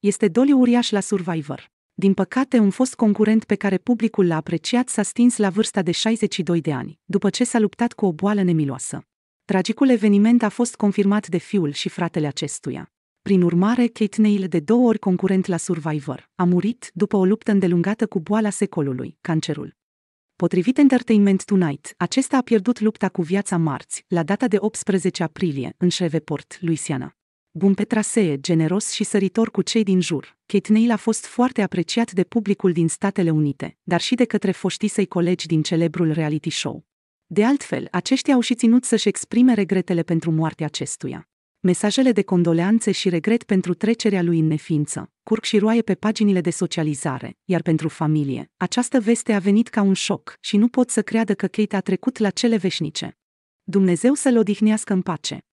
este doliu uriaș la Survivor. Din păcate, un fost concurent pe care publicul l-a apreciat s-a stins la vârsta de 62 de ani, după ce s-a luptat cu o boală nemiloasă. Tragicul eveniment a fost confirmat de fiul și fratele acestuia. Prin urmare, Kate Neil, de două ori concurent la Survivor, a murit după o luptă îndelungată cu boala secolului, cancerul. Potrivit Entertainment Tonight, acesta a pierdut lupta cu viața marți, la data de 18 aprilie, în Shreveport, Louisiana. Bun pe trasee, generos și săritor cu cei din jur, Kate Neil a fost foarte apreciat de publicul din Statele Unite, dar și de către foștii săi colegi din celebrul reality show. De altfel, aceștia au și ținut să-și exprime regretele pentru moartea acestuia. Mesajele de condoleanțe și regret pentru trecerea lui în neființă curg și roaie pe paginile de socializare, iar pentru familie, această veste a venit ca un șoc și nu pot să creadă că Kate a trecut la cele veșnice. Dumnezeu să-l odihnească în pace.